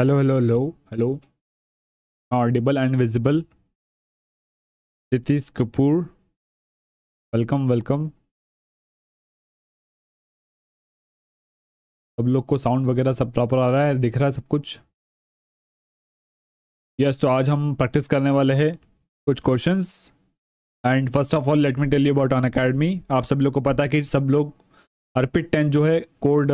Hello hello hello hello audible and visible Ritish Kapoor welcome welcome सब लोग को साउंड वगैरह सब प्रॉपर आ रहा है दिख रहा है सब कुछ यस yes, तो आज हम प्रैक्टिस करने वाले हैं कुछ questions and first of all let me tell you about Unacademy आप सब लोग को पता है कि सब लोग अर्पित टेन जो है कोड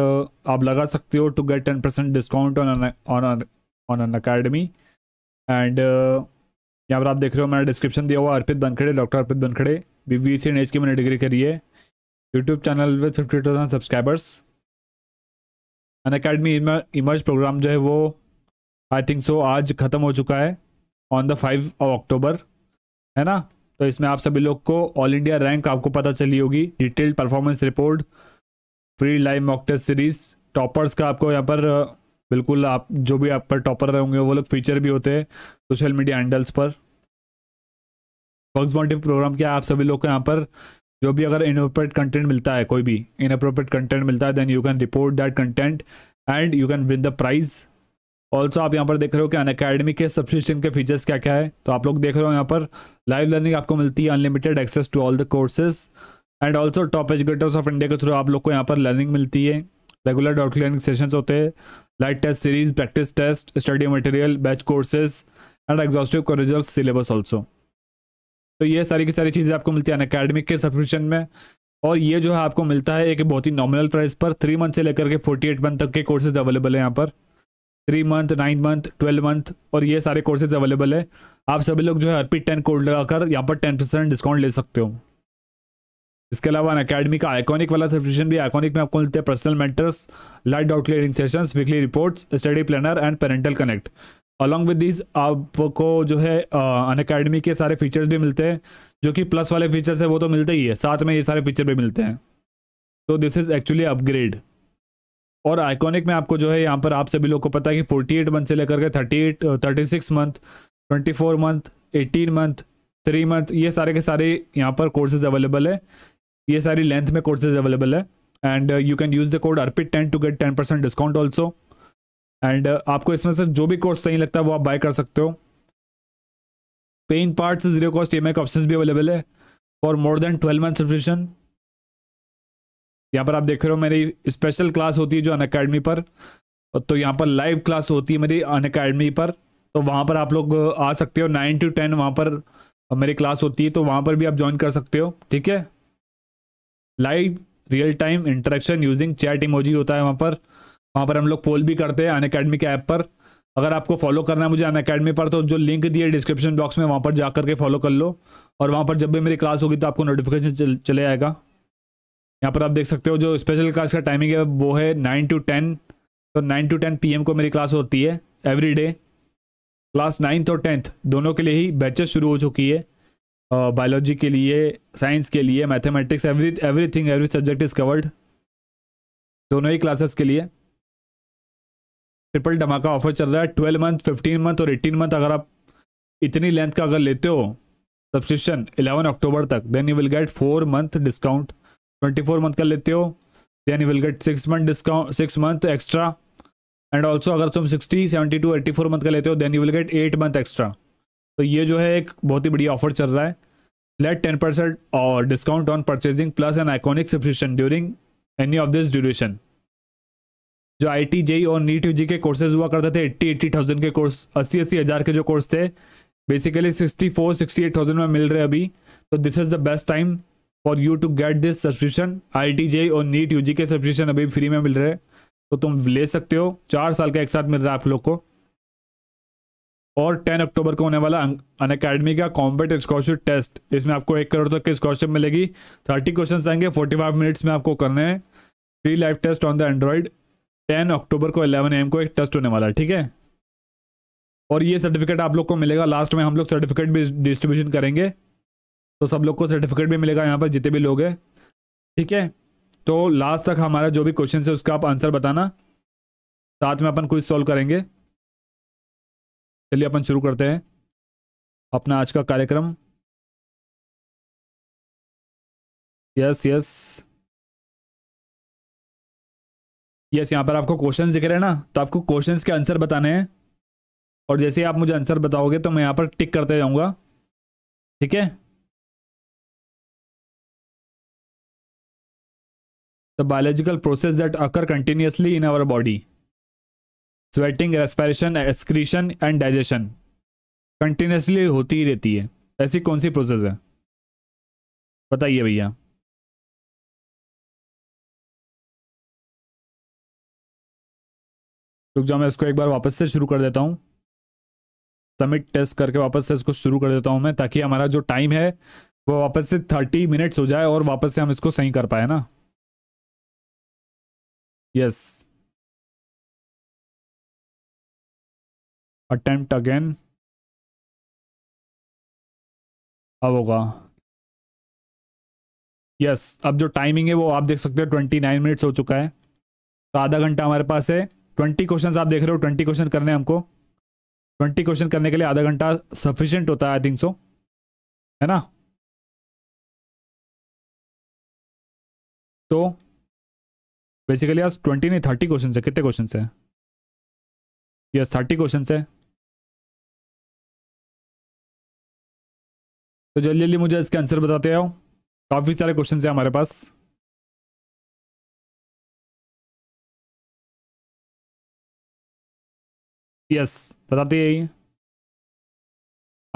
आप लगा सकते हो to get ten percent discount on on on Unacademy and यहाँ पर आप देख रहे हो मैंने डिस्क्रिप्शन दिया हुआ Arpit Bankhade doctor Arpit Bankhade B B C and H की मैंने डिग्री करी है YouTube channel with fifty thousand subscribers Unacademy emerge program जो है वो आई थिंक सो आज ख़त्म हो चुका है on the five of October है ना तो इसमें आप सभी लोग को ऑल इंडिया रैंक आपको पता चली होगी detailed performance report free live mock test series toppers का आपको यहाँ पर बिल्कुल आप जो भी आप पर टॉपर रहेंगे वो लोग फीचर भी होते हैं सोशल मीडिया हैंडल्स पर वर्क बाउंड्री प्रोग्राम क्या आप सभी लोग को यहाँ पर जो भी अगर इनप्रोप्रेट कंटेंट मिलता है कोई भी इनप्रोप्रेट कंटेंट मिलता है then you can report that content and you can win the prize also आप यहाँ पर देख रहे हो कि अन अकेडमी के सब्सक्रिप्शन के फीचर्स क्या क्या है तो आप लोग देख रहे हो यहाँ पर लाइव लर्निंग आपको मिलती है unlimited access to all the courses and also top educators of India के थ्रू आप लोग को यहाँ पर लर्निंग मिलती है रेगुलर डॉट लर्निंग सेशन होते हैं light test series practice test study material batch courses and exhaustive कॉरिजल सिलेबस ऑल्सो तो ये सारी की सारी चीज़ें आपको मिलती है अन अकेडमिक के सब्सक्रिप्शन में और ये जो है आपको मिलता है एक बहुत ही नॉमिनल प्राइस पर थ्री मंथ से लेकर के फोर्टी एट मंथ तक के कोर्सेज अवेलेबल है यहाँ पर three month nine month twelve month और ये सारे कोर्सेज अवेलेबल है आप सभी लोग जो है अर्पित टेन कोड लगाकर यहाँ पर टेन परसेंट डिस्काउंट ले सकते हो इसके अलावा अकेडमी का आइकॉनिक वाला सब्सक्रिप्शन भी आइकॉनिक में आपको मिलते हैं personal mentors light doubt clearing sessions weekly reports study planner and parental connect along with this आपको जो है अन अकेडमी के सारे फीचर्स भी मिलते हैं जो कि प्लस वाले फीचर्स है वो तो मिलते ही है साथ में ये सारे फीचर भी मिलते हैं तो दिस इज़ एक्चुअली अपग्रेड और आइकॉनिक में आपको जो है यहाँ पर आप सभी लोग को पता है कि फोर्टी एट मंथ से लेकर के thirty eight thirty six month twenty four month eighteen month three month ये सारे के सारे यहाँ पर कोर्सेज अवेलेबल है ये सारी लेंथ में कोर्सेज अवेलेबल है and you can use the code Arpit ten to get ten percent discount also and आपको इसमें से जो भी कोर्स सही लगता है वो आप बाय कर सकते हो paying parts zero cost E M option भी अवेलेबल है for more than twelve month subscription यहाँ पर आप देख रहे हो मेरी स्पेशल क्लास होती है जो अन अकेडमी पर तो यहाँ पर लाइव क्लास होती है मेरी अन अकेडमी पर तो वहाँ पर आप लोग uh, आ सकते हो नाइन टू टेन वहाँ पर मेरी क्लास होती है तो वहाँ पर भी आप ज्वाइन कर सकते हो ठीक है live real time interaction using chat emoji होता है वहाँ पर वहाँ पर हम लोग पोल भी करते हैं अन अकेडमी के ऐप पर अगर आपको फॉलो करना है मुझे अन अकेडमी पर तो जो लिंक दिए डिस्क्रिप्शन बॉक्स में वहाँ पर जा करके फॉलो कर लो और वहाँ पर जब भी मेरी क्लास होगी तो आपको नोटिफिकेशन चल, चले आएगा यहाँ पर आप देख सकते हो जो स्पेशल क्लास का टाइमिंग है वो है नाइन टू टेन तो नाइन टू टेन पी को मेरी क्लास होती है एवरी डे क्लास नाइन्थ और टेंथ दोनों के लिए ही बैचेस शुरू हो चुकी है बायोलॉजी के लिए साइंस के लिए mathematics every everything every subject is covered दोनों ही क्लासेस के लिए ट्रिपल धमाका ऑफर चल रहा है ट्वेल्व मंथ फिफ्टीन मंथ और एटीन मंथ अगर आप इतनी लेंथ का अगर लेते हो सब्सक्रिप्शन इलेवन अक्टूबर तक then you will get four month discount twenty four month का लेते हो then you will get six month discount six month extra and also अगर तुम sixty seventy two eighty four month का लेते हो then you will get eight month extra तो ये जो है एक बहुत ही बढ़िया ऑफर चल रहा है लेट टेन परसेंट और discount on purchasing plus an iconic subscription during any of this duration जो आई टी जेई और नीट यू जी के कोर्सेज हुआ करते थे एट्टी एट्टी थाउजेंड के कोर्स अस्सी अस्सी हज़ार के जो कोर्स थे basically sixty four sixty eight thousand में मिल रहे अभी तो this is the best time for you to get this subscription I T JEE और नीट यू जी के सब्सक्रिप्शन अभी फ्री में मिल रहे हैं तो तुम ले सकते हो चार साल का एक साथ मिल रहा है आप लोग को और 10 अक्टूबर को होने वाला अन अकेडमी का कॉम्बेट स्कॉलरशिप टेस्ट इसमें आपको एक करोड़ तक की स्कॉलरशिप मिलेगी 30 क्वेश्चन आएंगे 45 मिनट्स में आपको करने हैं free live test on the android 10 October को 11 एम को एक टेस्ट होने वाला है ठीक है और ये सर्टिफिकेट आप लोग को मिलेगा लास्ट में हम लोग सर्टिफिकेट भी डिस्ट्रीब्यूशन करेंगे तो सब लोग को सर्टिफिकेट भी मिलेगा यहाँ पर जितने भी लोग हैं ठीक है तो लास्ट तक हमारा जो भी क्वेश्चन है उसका आप आंसर बताना साथ में अपन कुछ सॉल्व करेंगे चलिए अपन शुरू करते हैं अपना आज का कार्यक्रम यस यस यस यहाँ पर आपको क्वेश्चन दिख रहे हैं ना तो आपको क्वेश्चन के आंसर बताने हैं और जैसे ही आप मुझे आंसर बताओगे तो मैं यहाँ पर टिक करते जाऊँगा ठीक है the biological process that occur continuously in our body sweating respiration excretion and digestion continuously होती ही रहती है ऐसी कौन सी प्रोसेस है बताइए भैया रुक जाओ मैं इसको एक बार वापस से शुरू कर देता हूँ समिट टेस्ट करके वापस से इसको शुरू कर देता हूँ मैं ताकि हमारा जो टाइम है वो वापस से थर्टी मिनट्स हो जाए और वापस से हम इसको सही कर पाए ना यस yes. अटेम्प्ट अगेन अब होगा यस अब जो टाइमिंग है वो आप देख सकते हो ट्वेंटी नाइन मिनट्स हो चुका है तो आधा घंटा हमारे पास है ट्वेंटी क्वेश्चन आप देख रहे हो ट्वेंटी क्वेश्चन करने हमको ट्वेंटी क्वेश्चन करने के लिए आधा घंटा सफिशियंट होता है आई थिंक सो है ना तो बेसिकली आज ट्वेंटी नहीं थर्टी क्वेश्चन है कितने क्वेश्चन है यस थर्टी क्वेश्चन है तो जल्दी जल्दी मुझे इसके आंसर बताते आओ काफ़ी सारे क्वेश्चन हैं हमारे पास यस बताते यही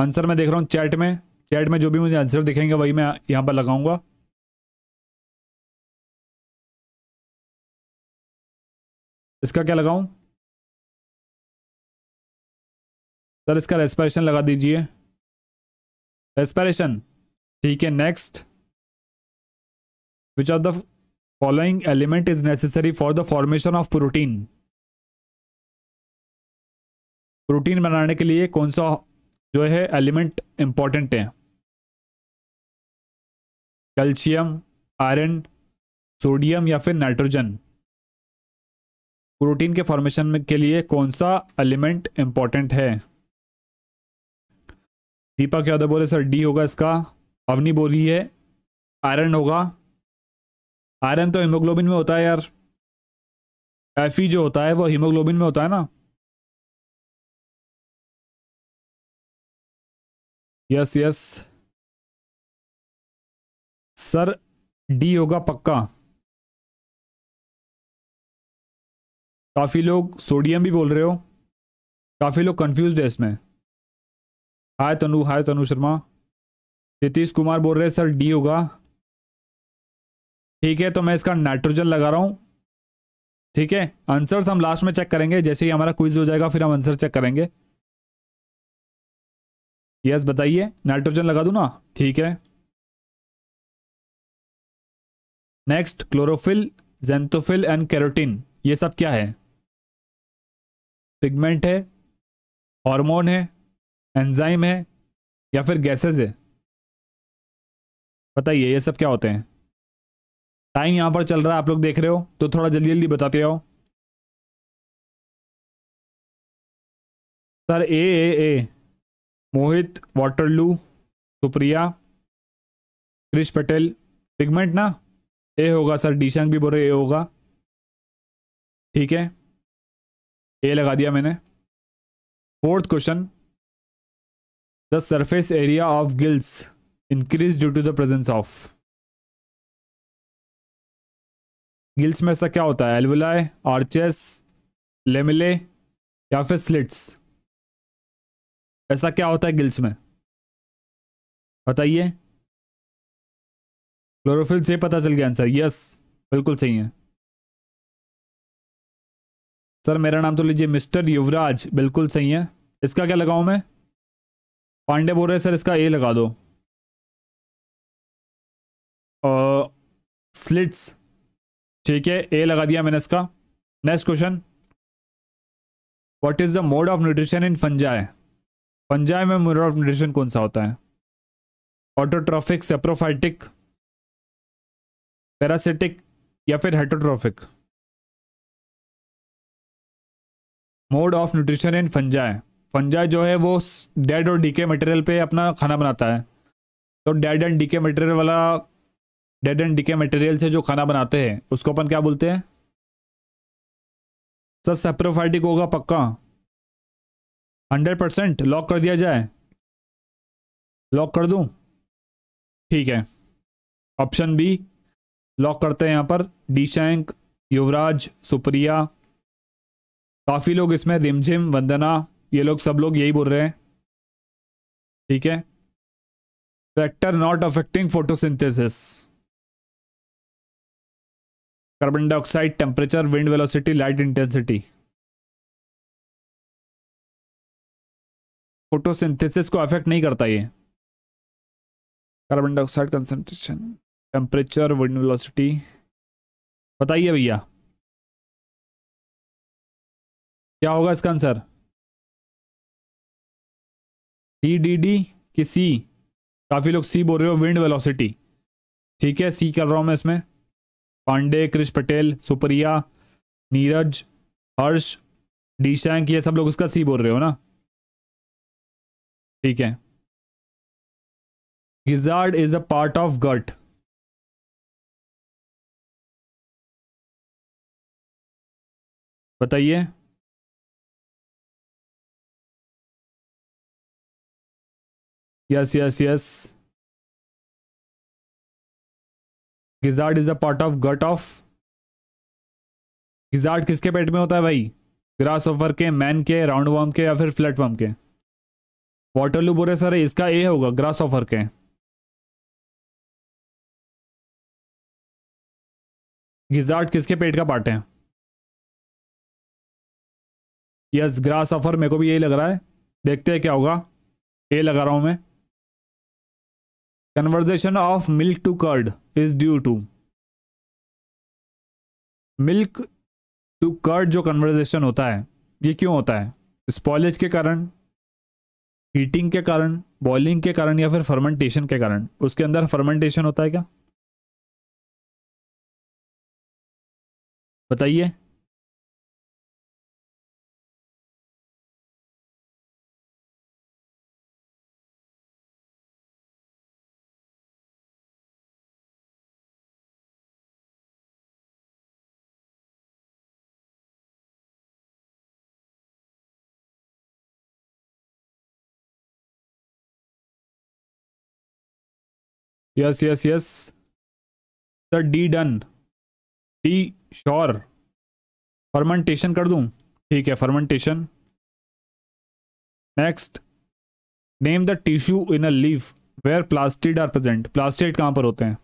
आंसर मैं देख रहा हूँ चैट में चैट में जो भी मुझे आंसर दिखेंगे वही मैं यहाँ पर लगाऊंगा इसका क्या लगाऊं सर इसका रेस्पिरेशन लगा दीजिए रेस्पिरेशन ठीक है next which are the following element is necessary for the formation of protein protein बनाने के लिए कौन सा जो है एलिमेंट इंपॉर्टेंट है कैल्शियम आयरन सोडियम या फिर नाइट्रोजन प्रोटीन के फॉर्मेशन के लिए कौन सा एलिमेंट इंपॉर्टेंट है दीपक यादव बोले सर डी होगा इसका अवनी बोली है आयरन होगा आयरन तो हीमोग्लोबिन में होता है यार एफ जो होता है वो हीमोग्लोबिन में होता है ना यस यस सर डी होगा पक्का काफ़ी लोग सोडियम भी बोल रहे हो काफ़ी लोग कंफ्यूज्ड है इसमें हाय तनु हाय तनु शर्मा नीतीश कुमार बोल रहे सर डी होगा ठीक है तो मैं इसका नाइट्रोजन लगा रहा हूँ ठीक है आंसर्स हम लास्ट में चेक करेंगे जैसे ही हमारा क्विज हो जाएगा फिर हम आंसर चेक करेंगे यस बताइए नाइट्रोजन लगा दूँ ना ठीक है next chlorophyll xanthophyll and carotene ये सब क्या है पिगमेंट है हार्मोन है एंजाइम है या फिर गैसेज है बताइए ये सब क्या होते हैं टाइम यहाँ पर चल रहा है आप लोग देख रहे हो तो थोड़ा जल्दी जल्दी बताते आओ sir A A A Mohit Waterloo Supriya Krish Patel pigment ना ए होगा सर डीशांक भी बोल रहे ए होगा ठीक है ए लगा दिया मैंने fourth question the surface area of gills increase due to the presence of gills में ऐसा क्या होता है एलवलाय आर्चेस लेमिले या फिर स्लिट्स ऐसा क्या होता है गिल्स में बताइए क्लोरोफिल से पता चल गया आंसर यस बिल्कुल सही है सर मेरा नाम तो लीजिए मिस्टर युवराज बिल्कुल सही है इसका क्या लगाऊं मैं पांडे बोल रहे सर इसका ए लगा दो स्लिट्स ठीक है ए लगा दिया मैंने इसका next question what is the mode of nutrition in fungi fungi में मोड ऑफ न्यूट्रिशन कौन सा होता है ऑटोट्रॉफिक सेप्रोफाइटिक पैरासिटिक या फिर heterotrophic mode of nutrition in fungi fungi जो है वो डेड और डीके मटेरियल पे अपना खाना बनाता है तो डेड एंड डीके मटेरियल वाला डेड एंड डीके मटेरियल से जो खाना बनाते हैं उसको अपन क्या बोलते हैं सर सेप्रोफाइटिक होगा पक्का हंड्रेड परसेंट लॉक कर दिया जाए लॉक कर दूं ठीक है ऑप्शन बी लॉक करते हैं यहाँ पर डी शैंक युवराज सुप्रिया काफ़ी लोग इसमें रिमझिम वंदना ये लोग सब लोग यही बोल रहे हैं ठीक है factor not affecting photosynthesis carbon dioxide temperature wind velocity light intensity photosynthesis को अफेक्ट नहीं करता ये carbon dioxide concentration temperature wind velocity बताइए भैया क्या होगा इसका आंसर टी डी डी कि सी काफ़ी लोग सी बोल रहे हो विंड वेलोसिटी ठीक है सी कर रहा हूं मैं इसमें पांडे कृष पटेल सुप्रिया नीरज हर्ष डीशैंक ये सब लोग उसका सी बोल रहे हो ना ठीक है gizzard is a part of gut बताइए yes yes yes gizzard is a part of gut of gizzard किसके पेट में होता है भाई ग्रास ऑफर के मैन के राउंड वर्म के या फिर फ्लैट वर्म के लू बोरे सर इसका ए होगा ग्रास ऑफर के गिजार्ड किसके पेट का पार्ट है यस ग्रास ऑफर मेरे को भी यही लग रहा है देखते हैं क्या होगा ए लगा रहा हूँ मैं conversion of milk to curd is due to milk to curd जो कन्वर्जेशन होता है ये क्यों होता है स्पॉलेज के कारण हीटिंग के कारण बॉइलिंग के कारण या फिर फर्मेंटेशन के कारण उसके अंदर फर्मेंटेशन होता है क्या बताइए yes yes yes sir D done D sure fermentation कर दूं ठीक है fermentation next name the tissue in a leaf where plastid are present plastid कहां पर होते हैं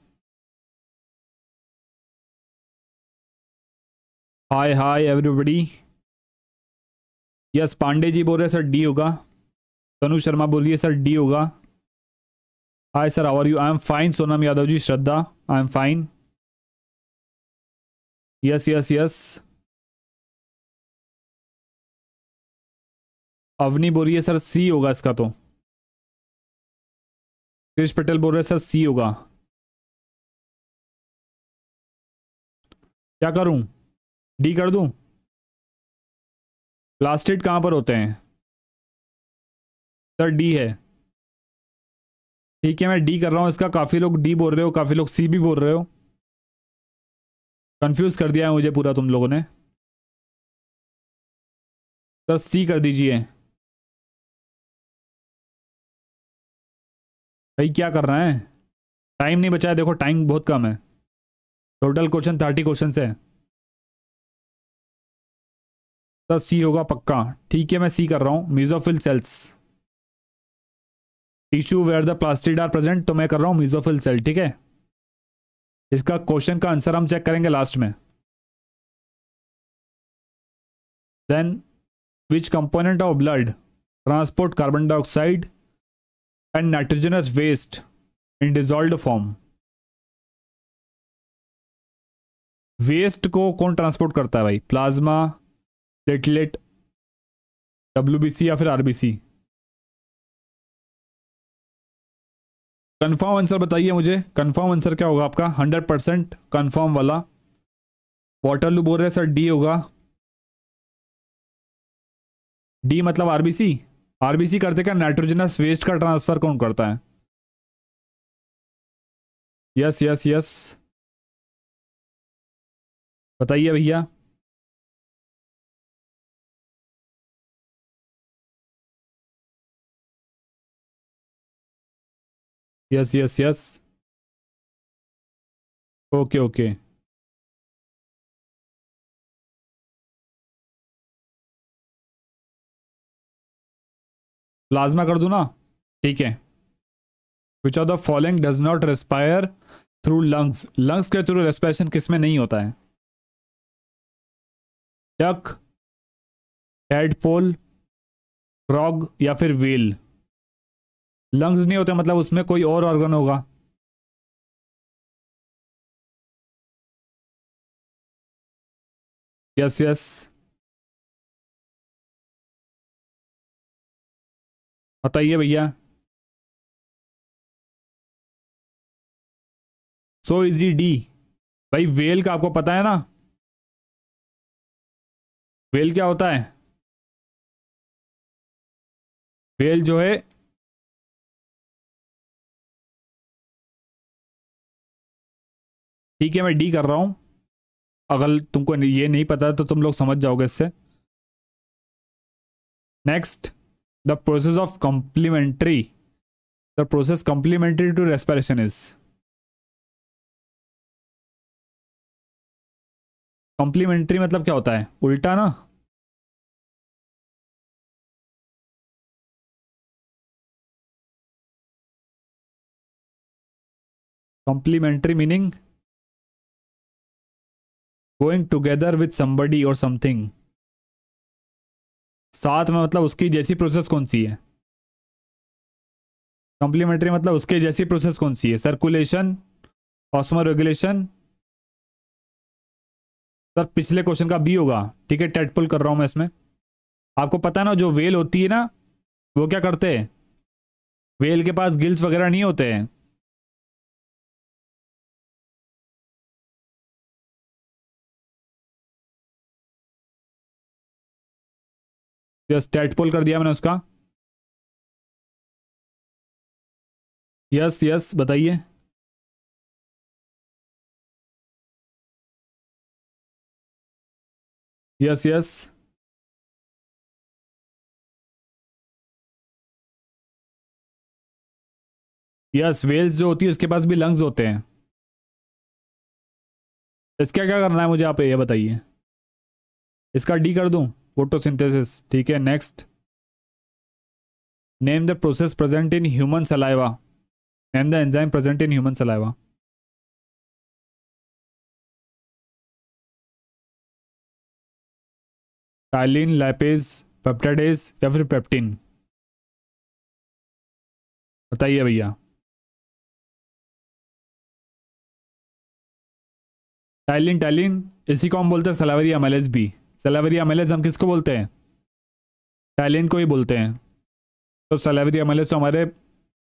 hi hi everybody yes Pandey ji बोल रहे सर डी होगा तनु शर्मा बोलिए सर डी होगा hi sir how are you I am fine Sonam Yadav ji Shraddha I am fine yes yes yes Avni बोल रही है सर सी होगा इसका तो क्रिश पटेल बोल रहे सर सी होगा क्या करूं डी कर दूं प्लास्टिक कहां पर होते हैं सर डी है ठीक है मैं डी कर रहा हूँ इसका काफ़ी लोग डी बोल रहे हो काफ़ी लोग सी भी बोल रहे हो कंफ्यूज कर दिया है मुझे पूरा तुम लोगों ने सर तो सी कर दीजिए भाई क्या कर रहे हैं टाइम नहीं बचा है देखो टाइम बहुत कम है टोटल क्वेश्चन थर्टी क्वेश्चन है सर तो सी होगा पक्का ठीक है मैं सी कर रहा हूँ mesophyll cells tissue where the plastid are present तो मैं कर रहा हूँ मीजोफिल सेल ठीक है इसका क्वेश्चन का आंसर हम चेक करेंगे लास्ट में then which component of blood transport carbon dioxide and nitrogenous waste in dissolve form waste को कौन ट्रांसपोर्ट करता है भाई प्लाज्मा प्लेटलेट डब्ल्यू या फिर आरबीसी कंफर्म आंसर बताइए मुझे कंफर्म आंसर क्या होगा आपका हंड्रेड परसेंट कन्फर्म वाला लू बोल रहे सर डी होगा डी मतलब आरबीसी आरबीसी करते क्या नाइट्रोजनस वेस्ट का ट्रांसफर कौन करता है यस यस यस बताइए भैया yes yes yes okay okay plasma कर दूं ना ठीक है which are the following does not respire through lungs lungs के थ्रू रेस्पायरेशन किसमें नहीं होता है डक पोल फ्रॉग या फिर व्हील लंग्स नहीं होते मतलब उसमें कोई और ऑर्गन होगा यस यस बताइए भैया सो इजी डी भाई वेल का आपको पता है ना वेल क्या होता है वेल जो है ठीक है मैं डी कर रहा हूँ अगर तुमको ये नहीं पता तो तुम लोग समझ जाओगे इससे next the process of complementary the process complementary to respiration is complementary मतलब क्या होता है उल्टा ना complementary meaning going together with somebody और समथिंग साथ में मतलब उसकी जैसी प्रोसेस कौन सी है कॉम्प्लीमेंट्री मतलब उसके जैसी प्रोसेस कौन सी है सर्कुलेशन ऑस्मर रेगुलेशन सर पिछले क्वेश्चन का बी होगा ठीक है टेटपुल कर रहा हूं मैं इसमें आपको पता ना जो वेल होती है ना वो क्या करते हैं वेल के पास गिल्स वगैरह नहीं होते हैं यस टेटपोल कर दिया मैंने उसका यस यस बताइए यस यस यस वेल्स जो होती है उसके पास भी लंग्स होते हैं इसका क्या करना है मुझे आप ये बताइए इसका डी कर दूं फोटोसिंथेसिस ठीक है next name the process present in human saliva name the enzyme present in human saliva ptyalin lipase peptidase या फिर पेप्टिन बताइए भैया टाइलिन टाइलिन इसी को हम बोलते हैं salivary amylase B salivary amylase हम किसको बोलते हैं टैलेंट को ही बोलते हैं तो सलावरी अमेलेस तो हमारे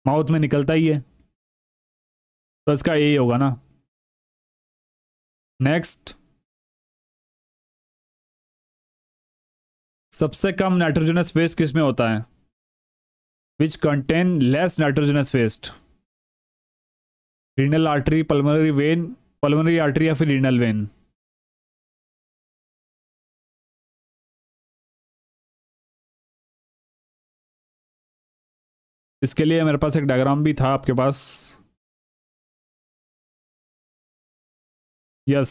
माउथ में निकलता ही है तो इसका ए होगा ना नेक्स्ट सबसे कम नाइट्रोजनस वेस्ट किस में होता है which contain less nitrogenous waste renal artery pulmonary vein pulmonary artery या फिर रीनल वेन इसके लिए मेरे पास एक डायग्राम भी था आपके पास यस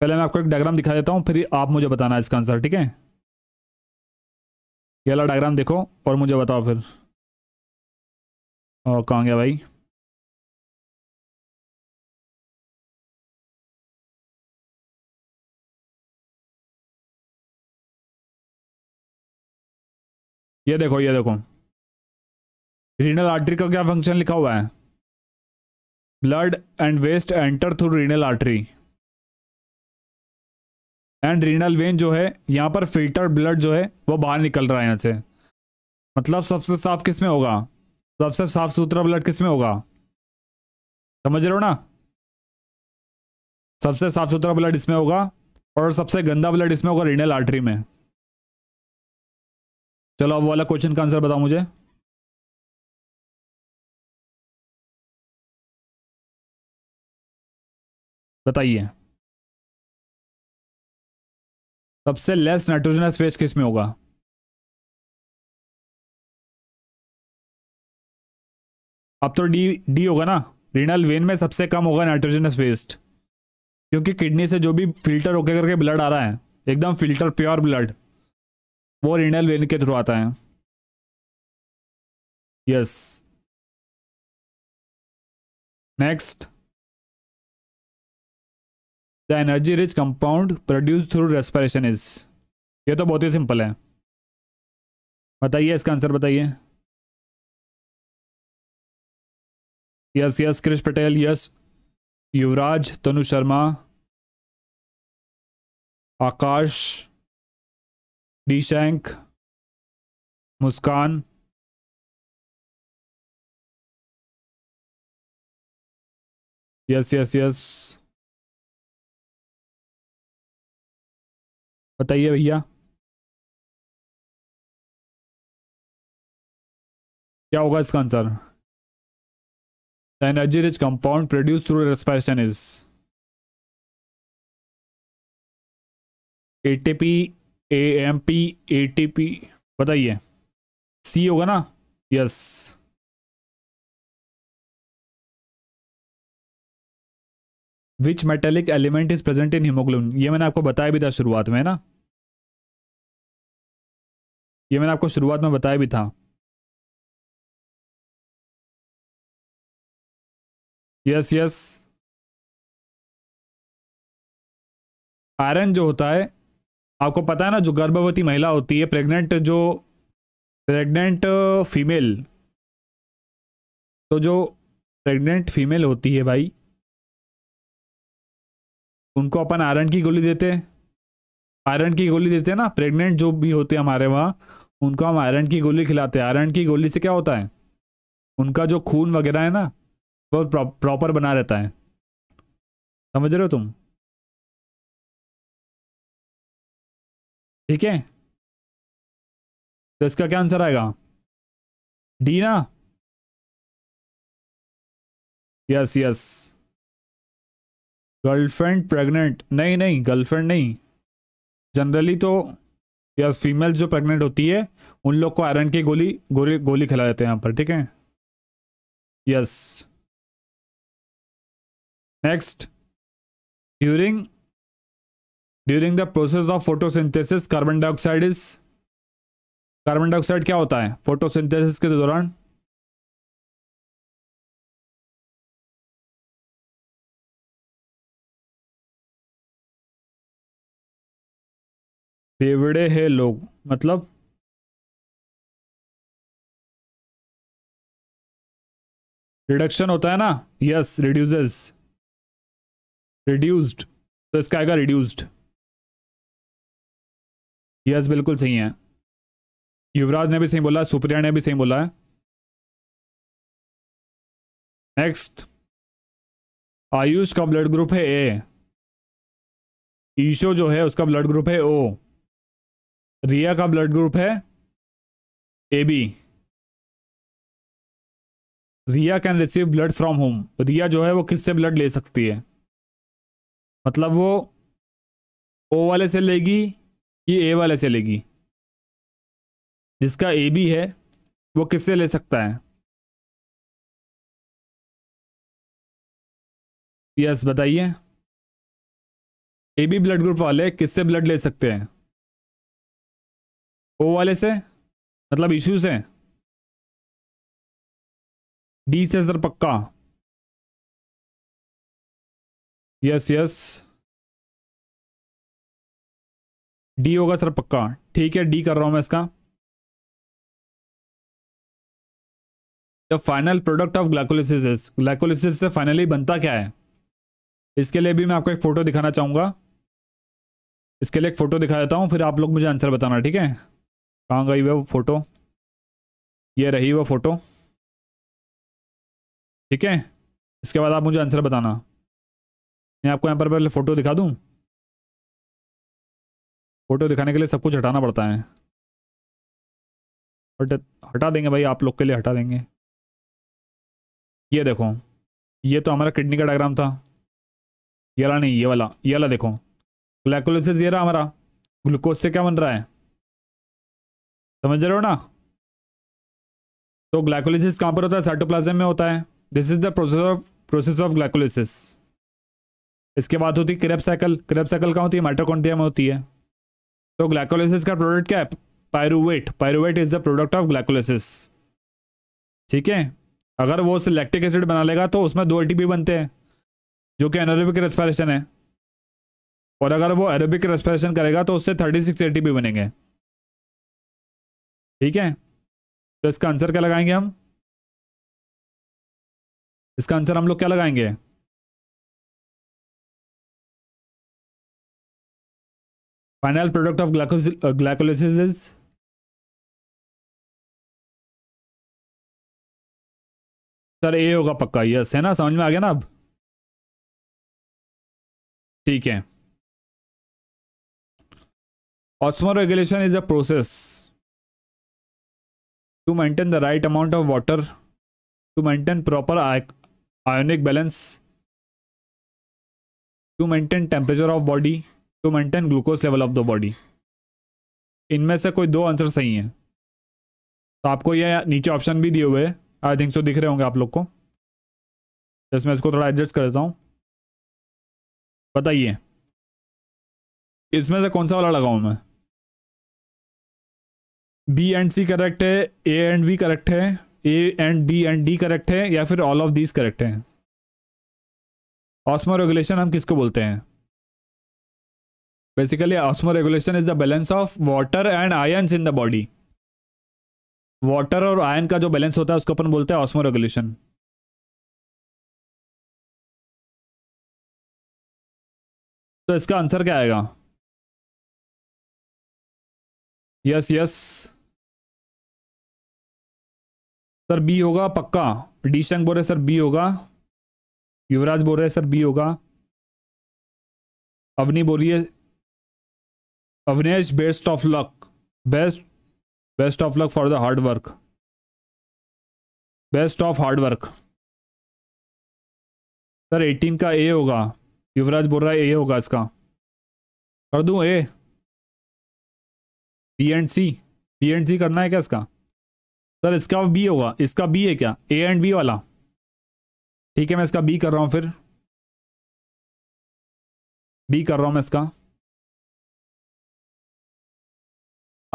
पहले मैं आपको एक डायग्राम दिखा देता हूँ फिर आप मुझे बताना इसका आंसर ठीक है ये वाला डायग्राम देखो और मुझे बताओ फिर और कहाँ गया भाई ये देखो ये देखो रीनल आर्टरी का क्या फंक्शन लिखा हुआ है blood and waste enter through renal artery and renal vein जो है यहाँ पर फिल्टर ब्लड जो है वो बाहर निकल रहा है यहाँ से मतलब सबसे साफ किस में होगा सबसे साफ सुथरा ब्लड किस में होगा समझ रहे हो ना सबसे साफ सुथरा ब्लड इसमें होगा और सबसे गंदा ब्लड इसमें होगा रीनल आर्टरी में चलो अब वाला क्वेश्चन का आंसर बताओ मुझे बताइए सबसे लेस नाइट्रोजनस फेस किस में होगा अब तो डी डी होगा ना रिनल वेन में सबसे कम होगा नाइट्रोजनस वेस्ट क्योंकि किडनी से जो भी फिल्टर होके करके ब्लड आ रहा है एकदम फिल्टर प्योर ब्लड वो रिनल वेन के थ्रू आता है yes next energy rich compound produce through respiration is ये तो बहुत ही सिंपल है बताइए इसका आंसर बताइए yes yes Krish Patel yes Yuvraj Tanu Sharma Akash डीशैंक मुस्कान यस यस यस बताइए भैया क्या होगा इसका answer the energy rich compound produce through respiration is A T P A M P A T P बताइए सी होगा ना yes which metallic element is present in haemoglobin ये मैंने आपको बताया भी था शुरुआत में है ना ये मैंने आपको शुरुआत में बताया भी था यस यस आयरन जो होता है आपको पता है ना जो गर्भवती महिला होती है प्रेग्नेंट जो प्रेग्नेंट फीमेल uh, तो जो प्रेग्नेंट फीमेल होती है भाई उनको अपन आयरन की गोली देते हैं आयरन की गोली देते हैं ना प्रेग्नेंट जो भी होते हैं हमारे वहाँ उनको हम आयरन की गोली खिलाते हैं आयरन की गोली से क्या होता है उनका जो खून वगैरह है ना वो प्रॉपर बना रहता है समझ रहे हो तुम ठीक है तो इसका क्या आंसर आएगा डी ना यस यस गर्लफ्रेंड प्रेग्नेंट नहीं नहीं गर्लफ्रेंड नहीं जनरली तो या फीमेल जो प्रेग्नेंट होती है उन लोग को आयरन की गोली गोली गोली खिला देते हैं यहाँ पर ठीक है yes next during during the process of photosynthesis carbon dioxide is carbon dioxide क्या होता है फोटोसिंथेसिस के दौरान फेवड़े हैं लोग मतलब रिडक्शन होता है ना यस रिड्यूसेस रिड्यूस्ड तो इसका आएगा रिड्यूस्ड यस बिल्कुल सही है युवराज ने भी सही बोला सुप्रिया ने भी सही बोला है नेक्स्ट आयुष का ब्लड ग्रुप है ए ईशो जो है उसका ब्लड ग्रुप है ओ रिया का ब्लड ग्रुप है A B Riya can receive blood from whom Riya जो है वो किससे ब्लड ले सकती है मतलब वो ओ वाले से लेगी कि ए वाले से लेगी जिसका ए बी है वो किससे ले सकता है यस बताइए ए बी ब्लड ग्रुप वाले किससे ब्लड ले सकते हैं वो वाले से मतलब इशू से डी से सर पक्का यस यस डी होगा सर पक्का ठीक है डी कर रहा हूं मैं इसका the final product of glycolysis glycolysis से फाइनली बनता क्या है इसके लिए भी मैं आपको एक फ़ोटो दिखाना चाहूंगा इसके लिए एक फ़ोटो दिखा देता हूँ फिर आप लोग मुझे आंसर बताना ठीक है कहाँ गई वह वो फ़ोटो ये रही वह फ़ोटो ठीक है इसके बाद आप मुझे आंसर बताना मैं आपको यहाँ पर पहले फ़ोटो दिखा दूँ फ़ोटो दिखाने के लिए सब कुछ हटाना पड़ता है हट हटा देंगे भाई आप लोग के लिए हटा देंगे ये देखो ये तो हमारा किडनी का डायग्राम था ये वाला नहीं ये वाला ये वाला देखो ग्लाइकोलिसिस ये रहा हमारा ग्लूकोज से क्या बन रहा है समझ रहे हो ना तो ग्लाइकोलिसिस कहाँ पर होता है साइटोप्लाज्म में होता है this is the process of process of glycolysis इसके बाद होती है क्रेप साइकिल क्रेप साइकिल कहाँ होती है माइटोकॉन्ड्रिया में होती है तो ग्लाइकोलिसिस का प्रोडक्ट क्या है pyruvate pyruvate is the product of glycolysis ठीक है अगर वो सिलेक्टिक एसिड बना लेगा तो उसमें दो एटीपी बनते हैं जो कि एनोरोबिक रेस्पायरेशन है और अगर वो एरोबिक रेस्पायरेशन करेगा तो उससे थर्टी सिक्स एटीपी बनेंगे ठीक है तो इसका आंसर क्या लगाएंगे हम इसका आंसर हम लोग क्या लगाएंगे final product of glycolysis is sir A होगा पक्का यस है ना समझ में आ गया ना अब ठीक है osmoregulation is a process to maintain the right amount of water to maintain proper ionic balance to maintain temperature of body to maintain glucose level of the body इनमें से कोई दो आंसर सही हैं तो आपको यह नीचे ऑप्शन भी दिए हुए हैं आई थिंक सो दिख रहे होंगे आप लोग को जैसे मैं इसको थोड़ा एडजस्ट कर देता हूँ बताइए इसमें से कौन सा वाला लगाऊँ मैं बी एंड सी करेक्ट है ए एंड बी करेक्ट है A and B and D correct है या फिर ऑल ऑफ दीज करेक्ट हैं ऑस्मो रेगुलेशन हम किसको बोलते हैं basically osmoregulation is the balance of water and ions in the body water और आयन का जो बैलेंस होता है उसको अपन बोलते हैं ऑस्मो रेगुलेशन तो इसका आंसर क्या आएगा यस यस सर बी होगा पक्का डी शंक बोल रहे सर बी होगा युवराज बोल रहे सर बी होगा अवनी बोलिए Avnesh best of luck best best of luck for the hard work best of hard work sir 18 का ए होगा युवराज बोल रहा है ए होगा इसका कर दूं A B and C B and C करना है क्या इसका सर इसका बी होगा इसका बी है क्या ए एंड बी वाला ठीक है मैं इसका बी कर रहा हूँ फिर बी कर रहा हूँ मैं इसका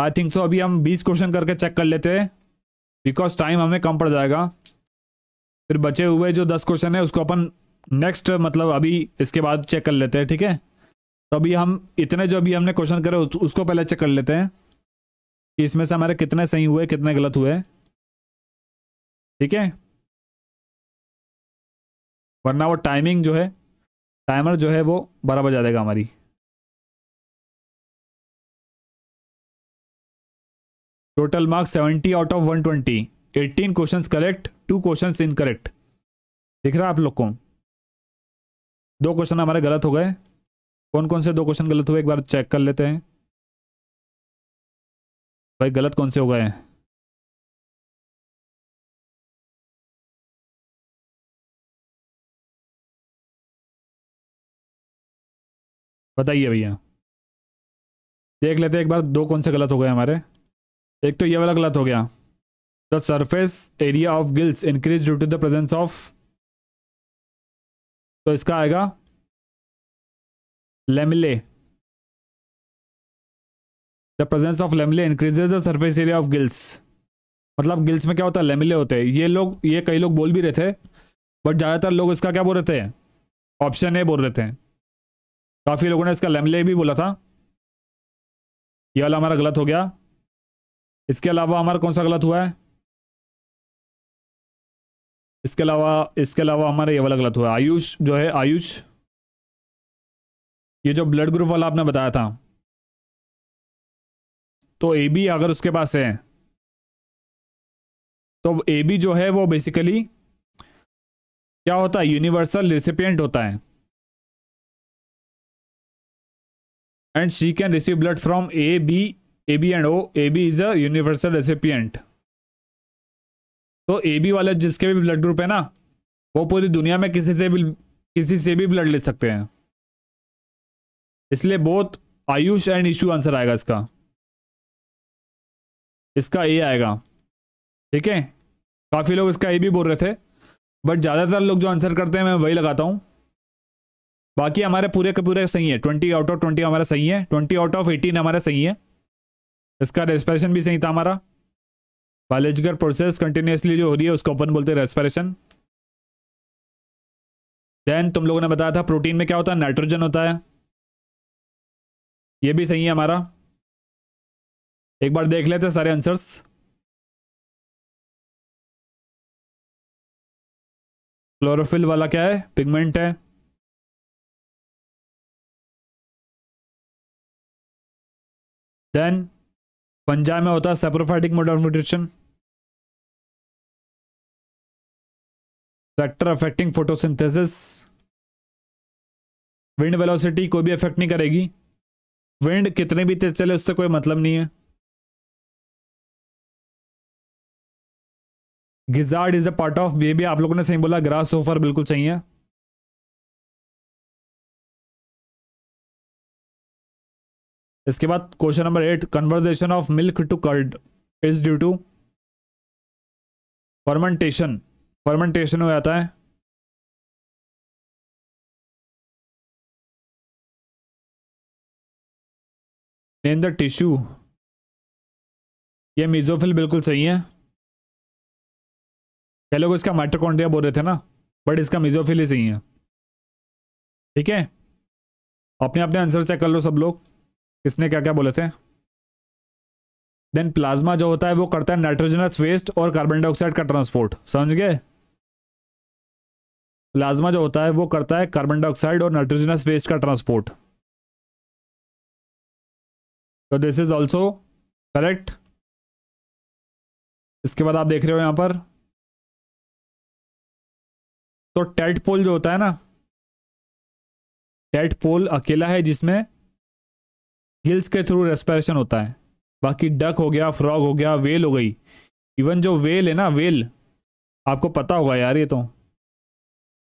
आई थिंक सो अभी हम बीस क्वेश्चन करके चेक कर लेते हैं बिकॉज टाइम हमें कम पड़ जाएगा फिर बचे हुए जो दस क्वेश्चन है उसको अपन नेक्स्ट मतलब अभी इसके बाद चेक कर लेते हैं ठीक है तो अभी हम इतने जो अभी हमने क्वेश्चन करे उसको पहले चेक कर लेते हैं कि इसमें से हमारे कितने सही हुए कितने गलत हुए ठीक है वरना वो टाइमिंग जो है टाइमर जो है वो बारह बजा देगा हमारी total marks seventy out of one twenty eighteen question correct two question incorrect दिख रहा है आप लोग को दो क्वेश्चन हमारे गलत हो गए कौन कौन से दो क्वेश्चन गलत हुए एक बार चेक कर लेते हैं भाई गलत कौन से हो गए बताइए भैया देख लेते हैं एक बार दो कौन से गलत हो गए हमारे एक तो ये वाला गलत हो गया the surface area of gills increase due to the presence of तो इसका आएगा lamellae the presence of lamellae increases the surface area of gills मतलब गिल्स में क्या होता है लेमले होते हैं ये लोग ये कई लोग बोल भी रहे थे बट ज़्यादातर लोग इसका क्या बोल रहे थे ऑप्शन ए बोल रहे थे काफ़ी लोगों ने इसका लेमले भी बोला था ये वाला हमारा गलत हो गया इसके अलावा हमारा कौन सा गलत हुआ है इसके अलावा इसके अलावा हमारा ये वाला गलत हुआ आयुष जो है आयुष ये जो ब्लड ग्रुप वाला आपने बताया था तो ए बी अगर उसके पास है तो ए बी जो है वो बेसिकली क्या होता है यूनिवर्सल रिसिपियंट होता है and C can receive blood from A B A B and O A B is a universal recipient तो ए बी वाले जिसके भी ब्लड ग्रुप है ना वो पूरी दुनिया में किसी से भी किसी से भी ब्लड ले सकते हैं इसलिए बहुत आयुष एंड इशू आंसर आएगा इसका इसका ए आएगा ठीक है काफ़ी लोग इसका ए भी बोल रहे थे बट ज़्यादातर लोग जो आंसर करते हैं मैं वही लगाता हूँ बाकी हमारे पूरे के पूरे सही है ट्वेंटी आउट ऑफ ट्वेंटी हमारा सही है ट्वेंटी आउट ऑफ एटीन हमारा सही है इसका रेस्पिरेशन भी सही था हमारा बायोलॉजिकल प्रोसेस कंटिन्यूसली जो हो रही है उसको अपन बोलते हैं रेस्पिरेशन देन तुम लोगों ने बताया था प्रोटीन में क्या होता है नाइट्रोजन होता है ये भी सही है हमारा एक बार देख लेते हैं सारे आंसर्स क्लोरोफिल वाला क्या है पिगमेंट है देन पंजाब में होता है saprophytic mode of nutrition factor affecting photosynthesis wind velocity कोई भी अफेक्ट नहीं करेगी विंड कितने भी तेज चले उससे कोई मतलब नहीं है gizzard is a part of ये भी आप लोगों ने सही बोला ग्रास सोफर बिल्कुल सही है इसके बाद question number eight conversion of milk to curd is due to fermentation fermentation हो जाता है टिश्यू ये मिजोफिल बिल्कुल सही है क्या लोग इसका माइट्रोकॉन्ड्रिया बोल रहे थे ना बट इसका मिजोफिलिस ही है ठीक है अपने अपने आंसर चेक कर लो सब लोग किसने क्या क्या बोले थे देन प्लाज्मा जो होता है वो करता है नाइट्रोजनस वेस्ट और कार्बन डाइऑक्साइड का ट्रांसपोर्ट समझ गए प्लाज्मा जो होता है वो करता है कार्बन डाइऑक्साइड और नाइट्रोजनस वेस्ट का ट्रांसपोर्ट तो दिस इज ऑल्सो करेक्ट इसके बाद आप देख रहे हो यहां पर तो टेल्ट पोल जो होता है ना टेल्ट पोल अकेला है जिसमें गिल्स के थ्रू रेस्पिरेशन होता है बाकी डक हो गया फ्रॉग हो गया वेल हो गई इवन जो वेल है ना वेल आपको पता होगा यार ये तो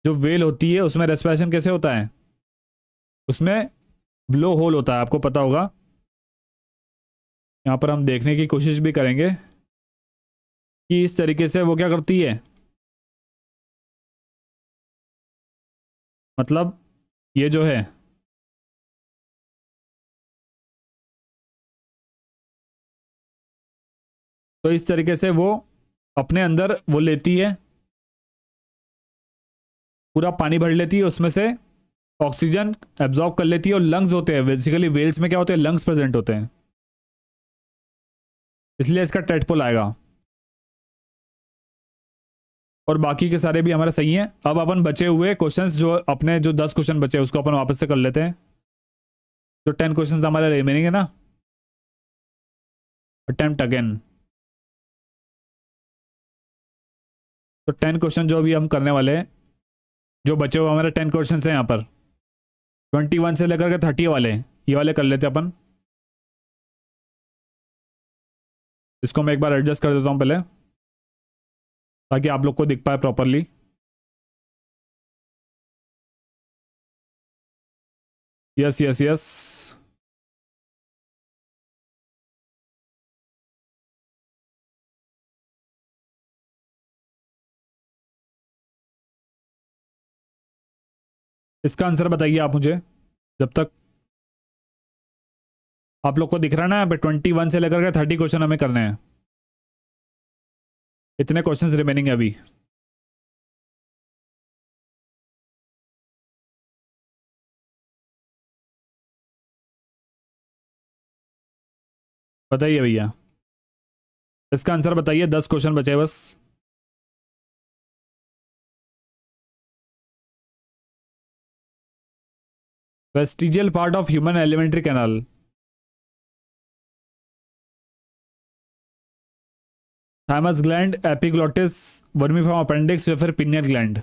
जो वेल होती है उसमें रेस्पिरेशन कैसे होता है उसमें ब्लो होल होता है आपको पता होगा यहाँ पर हम देखने की कोशिश भी करेंगे कि इस तरीके से वो क्या करती है मतलब ये जो है तो इस तरीके से वो अपने अंदर वो लेती है पूरा पानी भर लेती है उसमें से ऑक्सीजन एब्जॉर्ब कर लेती है और लंग्स होते हैं बेसिकली वेल्स में क्या होते हैं लंग्स प्रेजेंट होते हैं इसलिए इसका टेटपोल आएगा और बाकी के सारे भी हमारे सही हैं अब अपन बचे हुए क्वेश्चंस जो अपने जो दस क्वेश्चन बचे उसको अपन वापस से कर लेते हैं जो टेन क्वेश्चंस हमारे रिमेनिंग है ना अटेम्प्ट अगेन तो टेन क्वेश्चन जो अभी हम करने वाले हैं जो बचे हुए हमारे टेन क्वेश्चन हैं यहाँ पर ट्वेंटी वन से लेकर के थर्टी वाले ये वाले कर लेते हैं अपन इसको मैं एक बार एडजस्ट कर देता हूँ पहले ताकि आप लोग को दिख पाए प्रॉपरली यस यस यस इसका आंसर बताइए आप मुझे जब तक आप लोग को दिख रहा ना यहाँ पे ट्वेंटी वन से लेकर के थर्टी क्वेश्चन हमें करने हैं इतने क्वेश्चंस रिमेनिंग है अभी बताइए भैया इसका आंसर बताइए दस क्वेश्चन बचे बस vestigial part of human alimentary canal thymus gland epiglottis vermiform appendix या फिर पिनियर ग्लैंड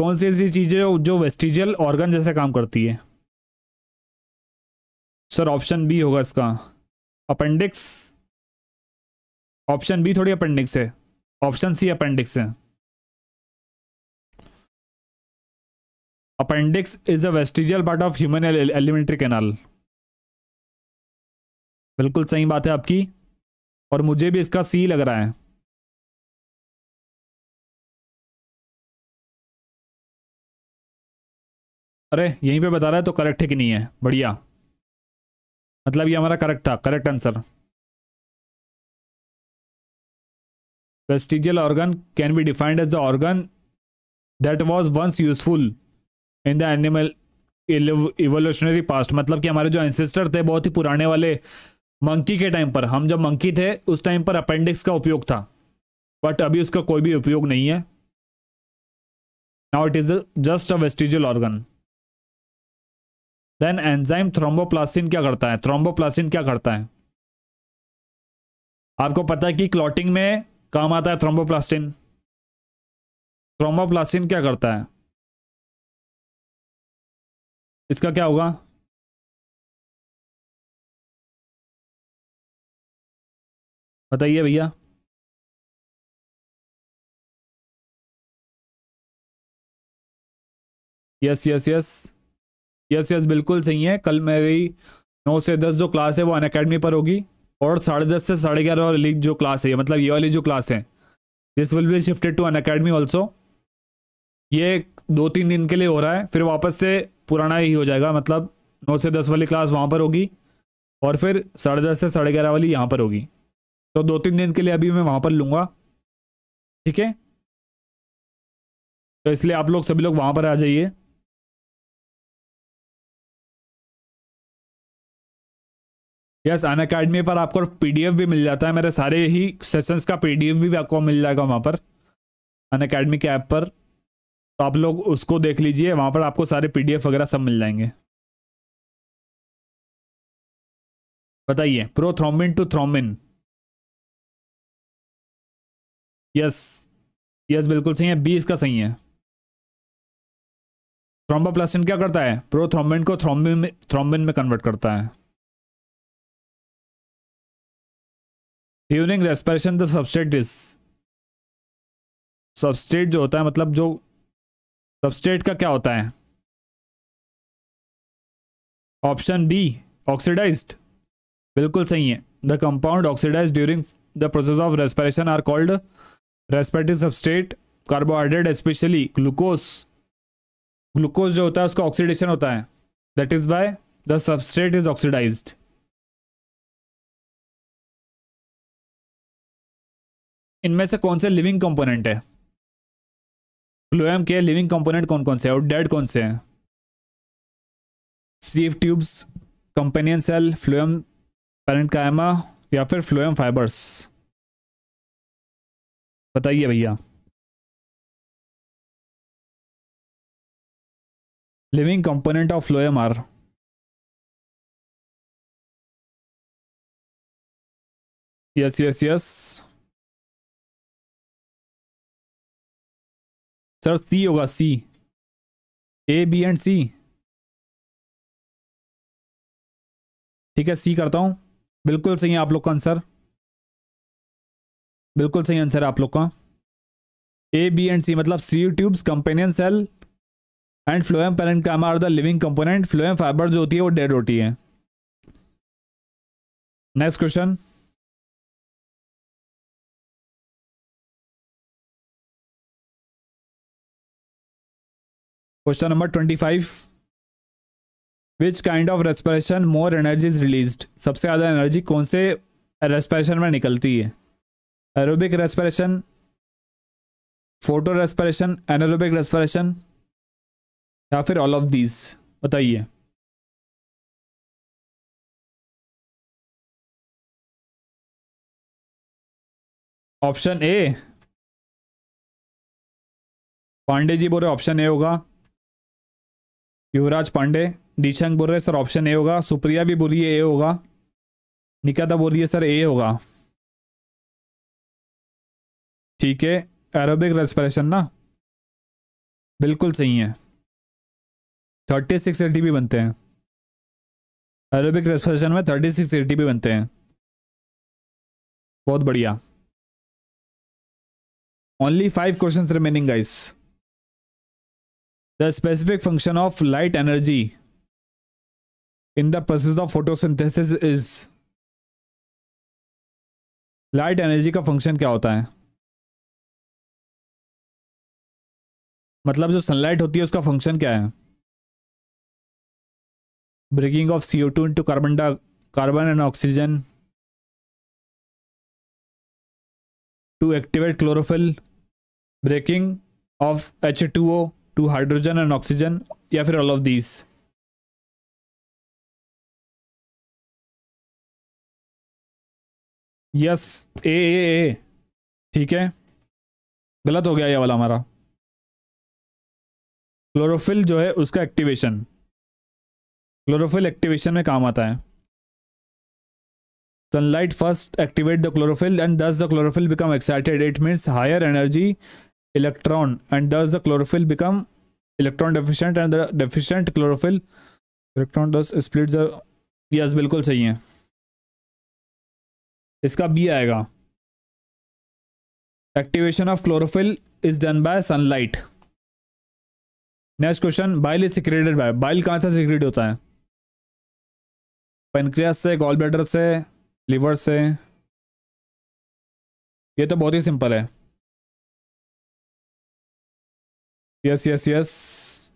कौन सी ऐसी चीज़ें जो वेस्टिजियल ऑर्गन जैसे काम करती है सर ऑप्शन बी होगा इसका अपेंडिक्स ऑप्शन बी थोड़ी अपेंडिक्स है ऑप्शन सी अपेंडिक्स है appendix is a vestigial part of human alimentary canal बिल्कुल सही बात है आपकी और मुझे भी इसका सी लग रहा है अरे यहीं पे बता रहा है तो करेक्ट है कि नहीं है बढ़िया मतलब ये हमारा करेक्ट था correct answer vestigial organ can be defined as the organ that was once useful in the animal evolutionary past मतलब कि हमारे जो एंसेस्टर थे बहुत ही पुराने वाले मंकी के टाइम पर हम जब मंकी थे उस टाइम पर अपेंडिक्स का उपयोग था बट अभी उसका कोई भी उपयोग नहीं है now it is just a vestigial organ then enzyme thromboplastin क्या करता है थ्रोम्बोप्लास्टिन क्या करता है आपको पता है कि क्लॉटिंग में काम आता है थ्रोम्बोप्लास्टिन थ्रोम्बोप्लास्टिन क्या करता है इसका क्या होगा बताइए भैया yes yes yes yes yes बिल्कुल सही है कल मेरी नौ से दस जो क्लास है वो अन अकेडमी पर होगी और साढ़े दस से साढ़े ग्यारह वाली जो क्लास है मतलब ये वाली जो क्लास है this will be shifted to Unacademy also ये दो तीन दिन के लिए हो रहा है फिर वापस से पुराना ही हो जाएगा मतलब नौ से दस वाली क्लास वहाँ पर होगी और फिर साढ़े दस से साढ़े ग्यारह वाली यहाँ पर होगी तो दो तीन दिन के लिए अभी मैं वहाँ पर लूँगा ठीक है तो इसलिए आप लोग सभी लोग वहाँ पर आ जाइए यस अन अकेडमी पर आपको पीडीएफ भी मिल जाता है मेरे सारे ही सेशंस का पीडीएफ भी आपको मिल जाएगा वहाँ पर अन अकेडमी के ऐप पर तो आप लोग उसको देख लीजिए वहाँ पर आपको सारे पीडीएफ वगैरह सब मिल जाएंगे बताइए prothrombin to thrombin yes yes बिल्कुल सही है बी इसका सही है थ्रोम्बोप्लास्टिन क्या करता है प्रोथ्रोम्बिन को थ्रोम्बिन में थ्रोम्बिन में कन्वर्ट करता है during respiration the substrate is substrate जो होता है मतलब जो सबस्टेट का क्या होता है ऑप्शन बी ऑक्सीडाइज्ड बिल्कुल सही है the compound oxidise during the process of respiration are called respective substrate carbohydrate specially glucose glucose जो होता है उसका ऑक्सीडेशन होता है that is by the substrate is oxidise इनमें से कौन से लिविंग कंपोनेंट है ग्लोएम के लिविंग कंपोनेंट कौन कौन से है और डेड कौन से हैं sieve tubes companion cell phloem parenchyma या फिर फ्लोएम फाइबर्स बताइए भैया living component of phloem are yes yes yes sir C होगा सी ए बी एंड सी ठीक है सी करता हूं बिल्कुल सही है आप लोग का आंसर बिल्कुल सही आंसर है आप लोग का ए बी एंड सी मतलब sieve tubes companion cell and phloem parenchyma are the living component phloem fibre जो होती है वो डेड होती है next question question number twenty five which kind of respiration more energy is release सबसे ज़्यादा energy कौन से रेस्पिरेशन में निकलती है aerobic respiration photo respiration anaerobic respiration या फिर ऑल ऑफ दीज बताइए ऑप्शन ए पांडे जी बोल रहे ऑप्शन ए होगा युवराज पांडे दीशंक बोल रहे सर ऑप्शन ए होगा सुप्रिया भी बोलिए ए होगा निकिता बोलिए सर ए होगा ठीक है एरोबिक रेस्परेशन ना बिल्कुल सही है थर्टी सिक्स भी बनते हैं एरोबिक रेस्परेशन में थर्टी सिक्स भी बनते हैं बहुत बढ़िया only five question remaining guys the specific function of light energy in the process of photosynthesis is light energy का फंक्शन क्या होता है मतलब जो सनलाइट होती है उसका फंक्शन क्या है breaking of CO two into carbon डा carbon and oxygen to activate chlorophyll breaking of H two O to hydrogen and oxygen या फिर all of these yes A A A ठीक है गलत हो गया ये वाला हमारा क्लोरोफिल जो है उसका एक्टिवेशन क्लोरोफिल एक्टिवेशन में काम आता है sunlight first activate the chlorophyll and thus the chlorophyll become excited it means higher energy electron and thus the chlorophyll become electron deficient and the deficient chlorophyll electron thus split yes बिल्कुल सही है इसका B आएगा activation of chlorophyll is done by sunlight next question bile is secreted by bile कहाँ से secrete होता है pancreas से गॉल ब्लैडर से लिवर से ये तो बहुत ही सिंपल है यस यस यस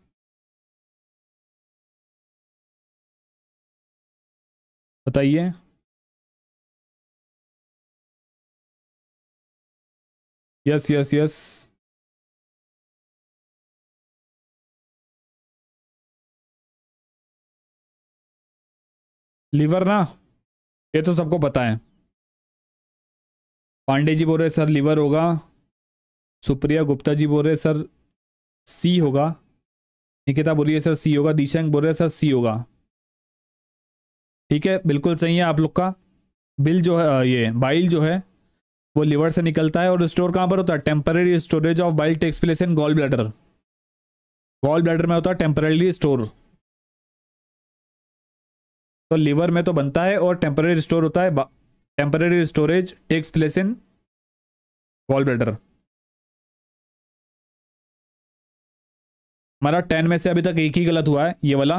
बताइए यस यस यस लीवर ना ये तो सबको पता है पांडे जी बोल रहे सर लीवर होगा सुप्रिया गुप्ता जी बोल रहे सर सी होगा निकिता बोलिए सर सी होगा दिशांक बोल रहे सर सी होगा ठीक है बिल्कुल सही है आप लोग का बिल जो है ये बाइल जो है वो लीवर से निकलता है और स्टोर कहाँ पर होता है temporary storage of bile takes place in gall bladder gall bladder में होता है टेम्पररी स्टोर तो लीवर में तो बनता है और टेम्पररी स्टोर होता है temporary storage takes place in gall bladder हमारा टेन में से अभी तक एक ही गलत हुआ है ये वाला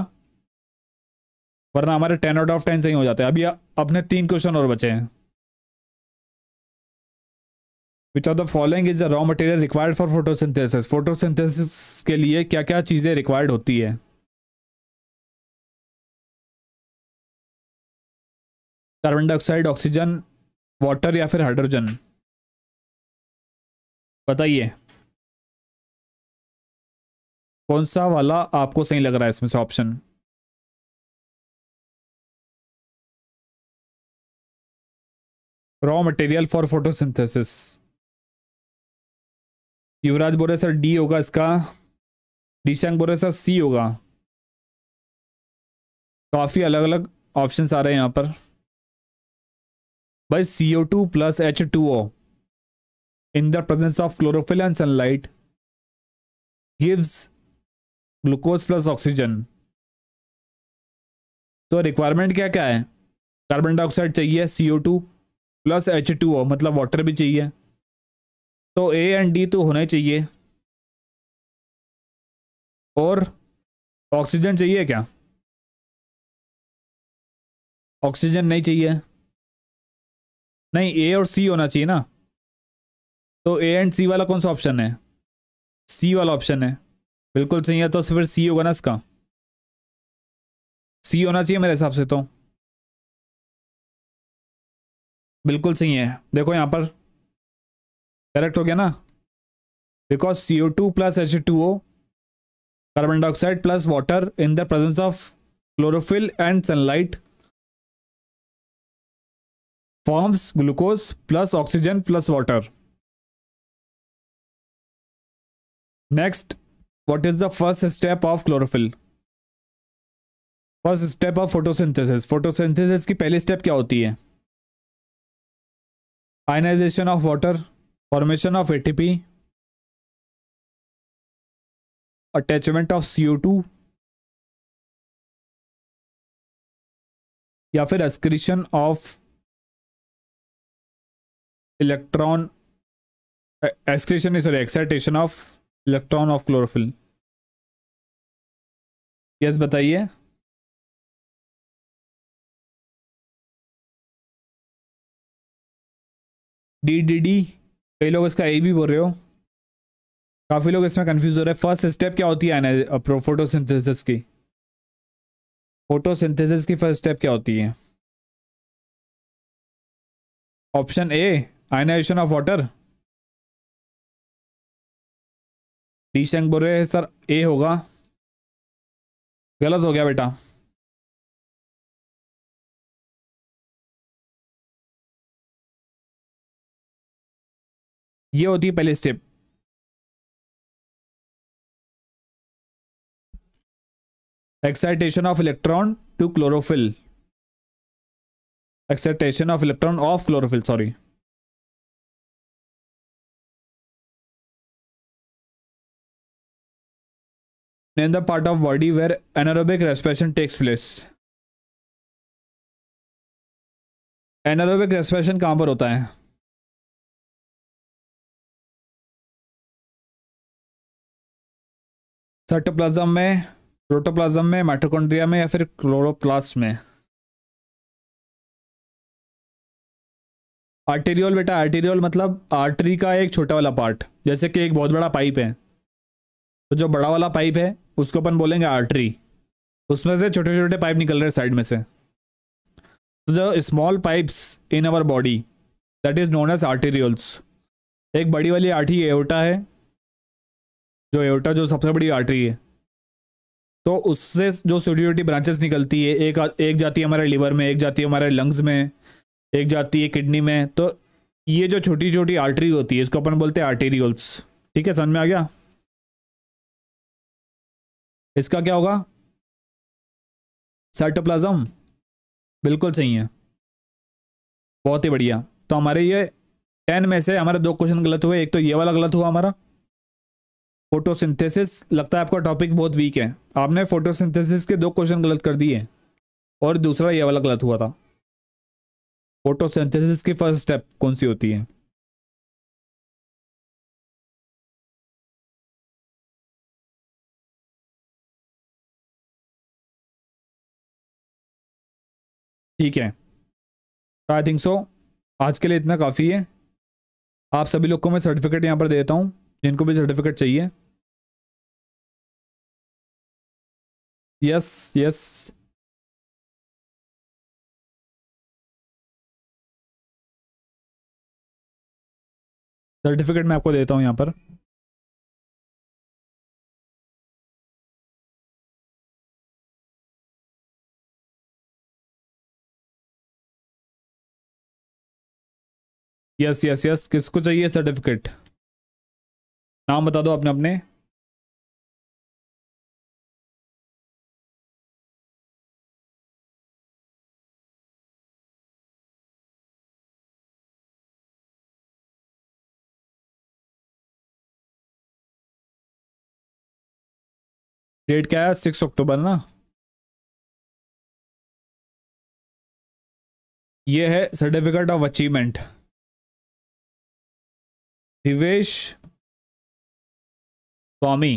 वरना हमारे टेन आउट ऑफ टेन सही हो जाते हैं अभी अपने तीन क्वेश्चन और बचे हैं which are the following is the raw material required for photosynthesis photosynthesis के लिए क्या क्या चीज़ें रिक्वायर्ड होती है कार्बन डाइऑक्साइड ऑक्सीजन वाटर या फिर हाइड्रोजन बताइए कौन सा वाला आपको सही लग रहा है इसमें से option raw material for photosynthesis Yuvraj बोले सर डी होगा इसका दिशांग बोले सर सी होगा काफ़ी अलग अलग ऑप्शंस आ रहे हैं यहाँ पर by CO2 plus H2O in the presence of chlorophyll and sunlight gives glucose plus oxygen तो रिक्वायरमेंट क्या क्या है कार्बन डाइऑक्साइड चाहिए C O two plus H two O मतलब वाटर भी चाहिए तो ए एंड डी तो होने चाहिए और ऑक्सीजन चाहिए क्या ऑक्सीजन नहीं चाहिए नहीं ए और सी होना चाहिए ना तो ए एंड सी वाला कौन सा ऑप्शन है सी वाला ऑप्शन है बिल्कुल सही है तो फिर सी होगा ना इसका सी होना चाहिए मेरे हिसाब से तो बिल्कुल सही है देखो यहाँ पर करेक्ट हो गया ना because C O two plus H two O carbon dioxide plus water in the presence of chlorophyll and sunlight forms glucose plus oxygen plus water next what is the first step of chlorophyll first step of photosynthesis photosynthesis की पहली step क्या होती है ionization of water formation of ATP attachment of CO two या फिर excretion of electron excretion sorry excitation of electron of chlorophyll yes बताइए D D D कई लोग इसका ए भी बोल रहे हो काफ़ी लोग इसमें कंफ्यूज हो रहे हैं फर्स्ट स्टेप क्या होती है फोटोसिंथेसिस की फोटोसिंथेसिस की फर्स्ट स्टेप क्या होती है option A ionization of water Disheng बोल रहे हैं सर ए होगा गलत हो गया बेटा ये होती है पहली step excitation of electron to chlorophyll excitation of electron of chlorophyll sorry name the part of body where anaerobic respiration takes place anaerobic respiration कहां पर होता है सर्टोप्लाजम में प्रोटोप्लाज्म में माइटोकॉन्ड्रिया में या फिर क्लोरोप्लास्ट में आर्टेरियल बेटा आर्टेरियल मतलब आर्टरी का एक छोटा वाला पार्ट जैसे कि एक बहुत बड़ा पाइप है तो जो बड़ा वाला पाइप है उसको अपन बोलेंगे आर्टरी उसमें से छोटे छोटे पाइप निकल रहे हैं साइड में से तो जो small pipes in our body that is known as arterioles एक बड़ी वाली आर्टरी एवटा है जो एवटा जो सबसे बड़ी आर्टरी है तो उससे जो छोटी छोटी ब्रांचेस निकलती है एक एक जाती है हमारे लीवर में एक जाती है हमारे लंग्स में एक जाती है किडनी में तो ये जो छोटी छोटी आर्टरी होती है इसको अपन बोलते हैं आर्टेरियल्स ठीक है समझ में आ गया इसका क्या होगा साइटोप्लाज्म बिल्कुल सही है बहुत ही बढ़िया तो हमारे ये टेन में से हमारे दो क्वेश्चन गलत हुए एक तो ये वाला गलत हुआ हमारा फोटोसिंथेसिस लगता है आपका टॉपिक बहुत वीक है आपने फोटोसिंथेसिस के दो क्वेश्चन गलत कर दिए और दूसरा ये वाला गलत हुआ था फोटोसिंथेसिस की फर्स्ट स्टेप कौन सी होती है ठीक है आई थिंक सो आज के लिए इतना काफ़ी है आप सभी लोग को मैं सर्टिफिकेट यहाँ पर देता हूँ जिनको भी सर्टिफिकेट चाहिए यस यस सर्टिफिकेट मैं आपको देता हूँ यहाँ पर यस यस यस किसको चाहिए सर्टिफिकेट नाम बता दो अपने अपने डेट क्या है सिक्स अक्टूबर ना ये है certificate of achievement Divesh Swami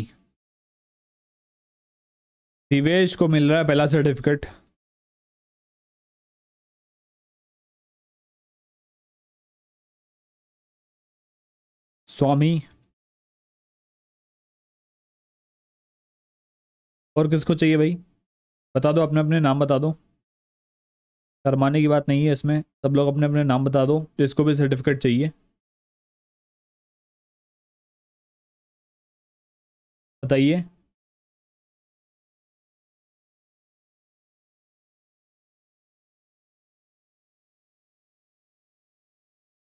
Divesh को मिल रहा है पहला सर्टिफिकेट स्वामी और किसको चाहिए भाई बता दो अपने अपने नाम बता दो शर्माने की बात नहीं है इसमें सब लोग अपने अपने नाम बता दो जिसको भी सर्टिफिकेट चाहिए बताइए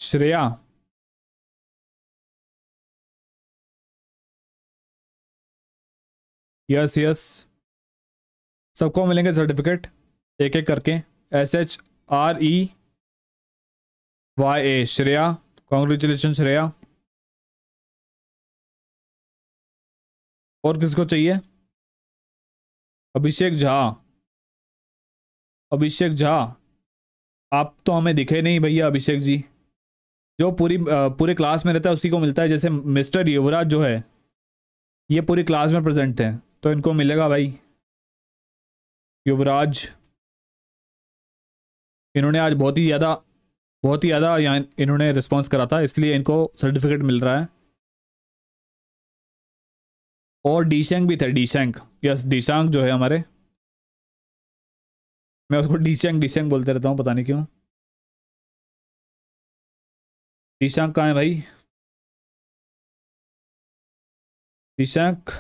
श्रेया यस यस सबको मिलेंगे सर्टिफिकेट एक एक करके S H R E Y A Shreya congratulation Shreya और किसको चाहिए अभिषेक झा अभिषेक झा आप तो हमें दिखे नहीं भैया अभिषेक जी जो पूरी पूरे क्लास में रहता है उसी को मिलता है जैसे मिस्टर युवराज जो है ये पूरी क्लास में प्रेजेंट थे तो इनको मिलेगा भाई युवराज इन्होंने आज बहुत ही ज़्यादा बहुत ही ज़्यादा यहाँ इन्होंने रिस्पॉन्स करा था इसलिए इनको सर्टिफिकेट मिल रहा है और डीशेंग भी थे डीशेंग यस डीशांग जो है हमारे मैं उसको डीशेंग डीशेंग बोलते रहता हूँ पता नहीं क्यों डीशांग कहाँ है भाई डीशांग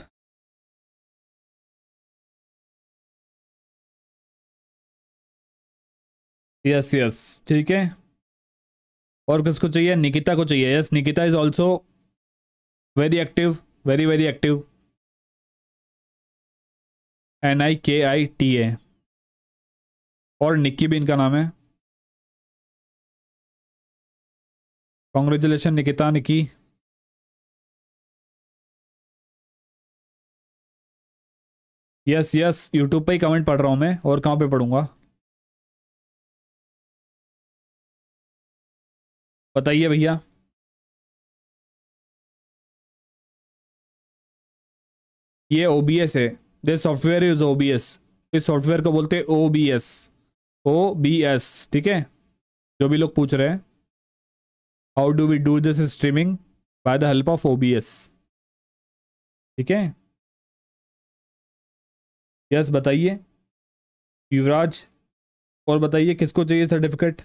यस यस ठीक है और किसको चाहिए निकिता को चाहिए yes Nikita is also very active very very active N I K I T A और निक्की भी इनका नाम है congratulation Nikita Niki yes yes YouTube पे ही कमेंट पढ़ रहा हूं मैं और कहां पे पढ़ूंगा बताइए भैया ये ओबीएस है this software is O B S इस सॉफ्टवेयर को बोलते हैं O B S O B S ठीक है जो भी लोग पूछ रहे हैं how do we do this streaming by the help of O B S ठीक है यस बताइए युवराज और बताइए किसको चाहिए सर्टिफिकेट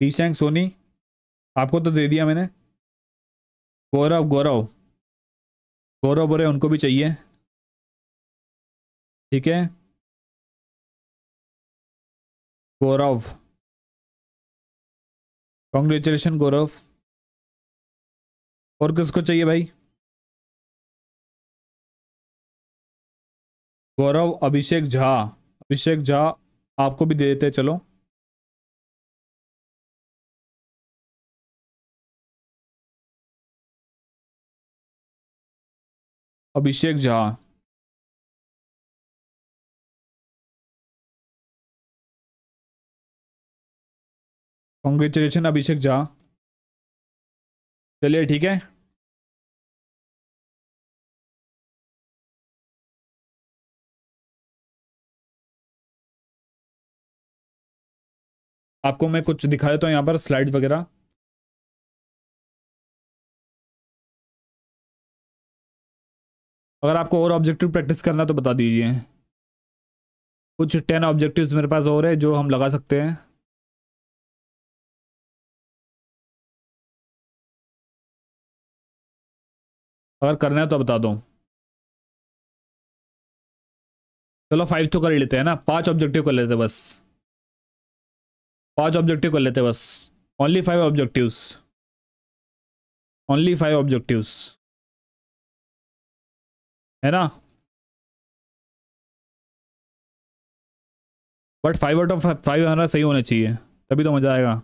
टीशैंग सोनी आपको तो दे दिया मैंने गौरव गौरव गौरव बोरे उनको भी चाहिए ठीक है गौरव कॉन्ग्रेचुलेशन गौरव और किसको चाहिए भाई गौरव अभिषेक झा अभिषेक झा आपको भी दे देते चलो अभिषेक झा कॉन्ग्रेचुलेशन अभिषेक झा चलिए ठीक है आपको मैं कुछ दिखा देता हूँ तो यहाँ पर स्लाइड वगैरह अगर आपको और ऑब्जेक्टिव प्रैक्टिस करना तो बता दीजिए कुछ टेन ऑब्जेक्टिव्स मेरे पास और है जो हम लगा सकते हैं अगर करना है तो बता दो चलो फाइव तो कर लेते हैं ना पांच ऑब्जेक्टिव कर लेते बस पांच ऑब्जेक्टिव कर लेते बस only five objectives only five objectives है ना but five out of five हमारा सही होना चाहिए तभी तो मज़ा आएगा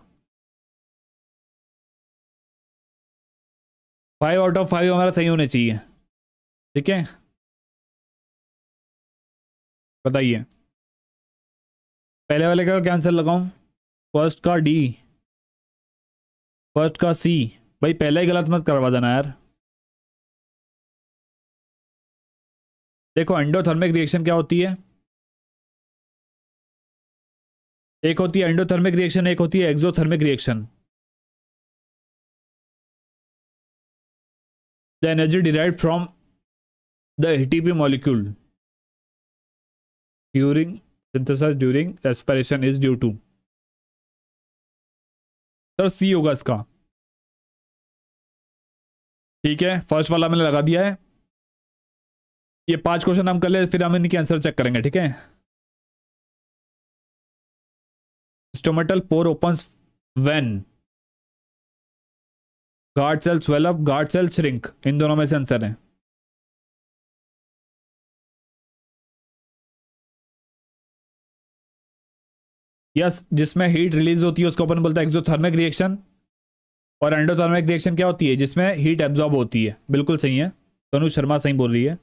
फाइव आउट ऑफ फाइव हमारा सही होने चाहिए ठीक है बताइए पहले वाले का कैंसर लगाऊं फर्स्ट का डी फर्स्ट का सी भाई पहले ही गलत मत करवा देना यार देखो एंडोथर्मिक रिएक्शन क्या होती है एक होती है एंडोथर्मिक रिएक्शन एक होती है exothermic reaction the energy derived from the ATP molecule during synthesis during respiration is due to sir C होगा इसका ठीक है फर्स्ट वाला मैंने लगा दिया है ये पांच क्वेश्चन हम कर ले फिर हम इनके आंसर चेक करेंगे ठीक है stomatal pore opens when guard cell swell up guard cell shrink इन दोनों में से आंसर है यस जिसमें हीट रिलीज होती है उसको अपन बोलते हैं एक्सोथर्मिक रिएक्शन और एंडोथर्मिक रिएक्शन क्या होती है जिसमें हीट एब्जॉर्ब होती है बिल्कुल सही है तनु शर्मा सही बोल रही है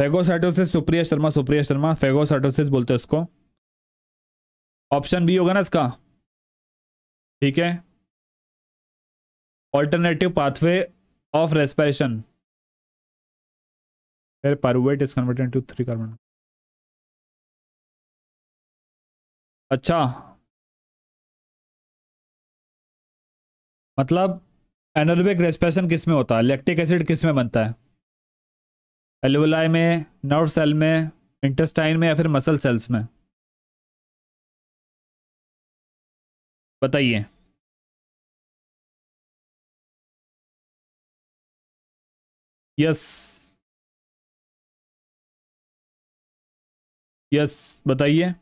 फेगोसाइटोसिस सुप्रिया शर्मा सुप्रिया शर्मा फेगोसाइटोसिस बोलते हैं उसको ऑप्शन बी होगा ना इसका ठीक है ऑल्टरनेटिव पाथवे ऑफ रेस्पिरेशन फिर pyruvate is converted to three carbon अच्छा मतलब एनोरबिक रेस्पिरेशन किस में होता है लैक्टिक एसिड किस में बनता है एलोलाई में नर्व सेल में इंटेस्टाइन में या फिर मसल सेल्स में बताइए यस यस बताइए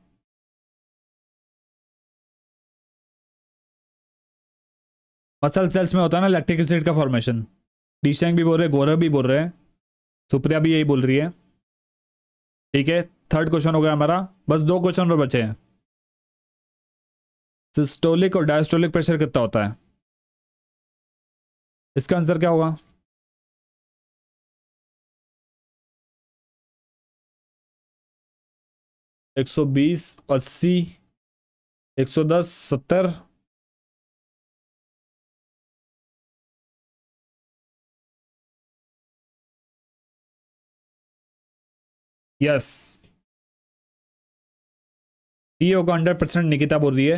मसल सेल्स में होता है ना लैक्टिक एसिड का फॉर्मेशन डीशेंग भी बोल रहे गौरव भी बोल रहे हैं सुप्रिया भी यही बोल रही है ठीक है थर्ड क्वेश्चन हो गया हमारा बस दो क्वेश्चन और बचे हैं सिस्टोलिक और डायस्टोलिक प्रेशर कितना होता है इसका आंसर क्या होगा एक सौ बीस अस्सी एक सौ दस सत्तर यस ये होगा हंड्रेड परसेंट निकिता बोल रही है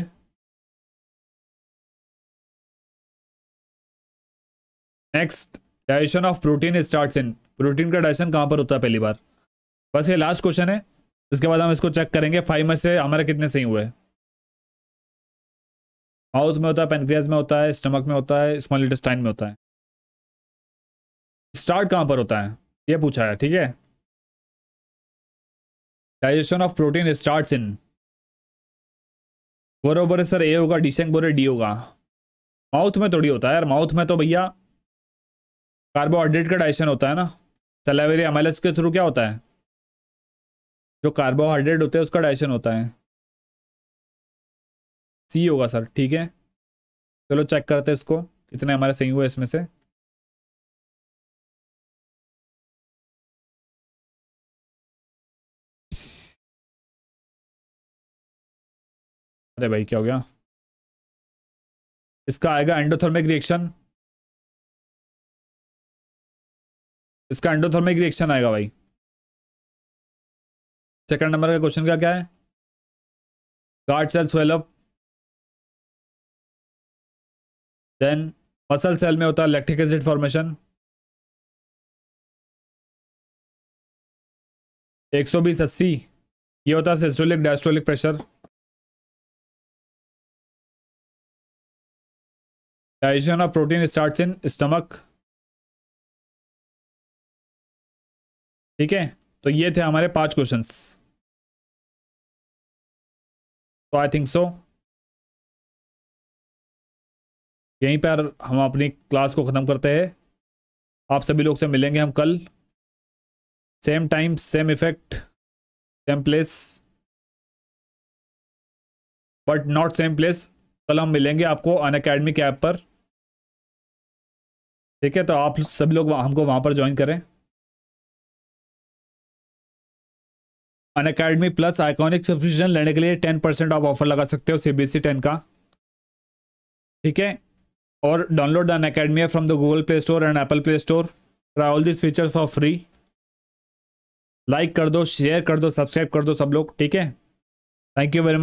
next digestion of protein start in protein का डाइजेशन कहाँ पर होता है पहली बार बस ये लास्ट क्वेश्चन है इसके बाद हम इसको चेक करेंगे फाइव में से हमारे कितने सही हुए हाउस में होता है पेनक्रियाज में होता है स्टमक में होता है स्मॉल इंटेस्टाइन में होता है स्टार्ट कहाँ पर होता है ये पूछा है ठीक है digestion of protein start in बरोबर है सर ए होगा डिसेंग बोरे डी होगा माउथ में थोड़ी होता है यार माउथ में तो भैया कार्बोहाइड्रेट का डाइशन होता है ना सलावेरी एमएलएस के थ्रू क्या होता है जो कार्बोहाइड्रेट होते हैं उसका डाइशन होता है सी होगा सर ठीक है चलो चेक करते हैं इसको कितने हमारे सही हुए इसमें से अरे भाई क्या हो गया इसका आएगा एंडोथर्मिक रिएक्शन इसका एंडोथर्मिक रिएक्शन आएगा भाई सेकंड नंबर का क्वेश्चन का क्या है guard cell swell up then muscle cell में होता है इलेक्ट्रिक एसिड फॉर्मेशन 120 80 ये होता है systolic diastolic pressure digestion of protein starts in stomach ठीक है तो ये थे हमारे पांच क्वेश्चन तो आई थिंक सो यहीं पर हम अपनी क्लास को ख़त्म करते हैं आप सभी लोग से मिलेंगे हम कल same time same effect same place but not same place कल हम मिलेंगे आपको अन अकेडमी के ऐप पर ठीक है तो आप सभी लोग हमको वहाँ पर ज्वाइन करें Unacademy plus iconic subscription लेने के लिए टेन परसेंट आप ऑफर लगा सकते हो सीबीएसई e टेन का ठीक है और download the Unacademy from the Google Play Store and Apple Play Store try all this features for free like कर दो शेयर कर दो सब्सक्राइब कर दो सब लोग ठीक है थैंक यू वेरी मच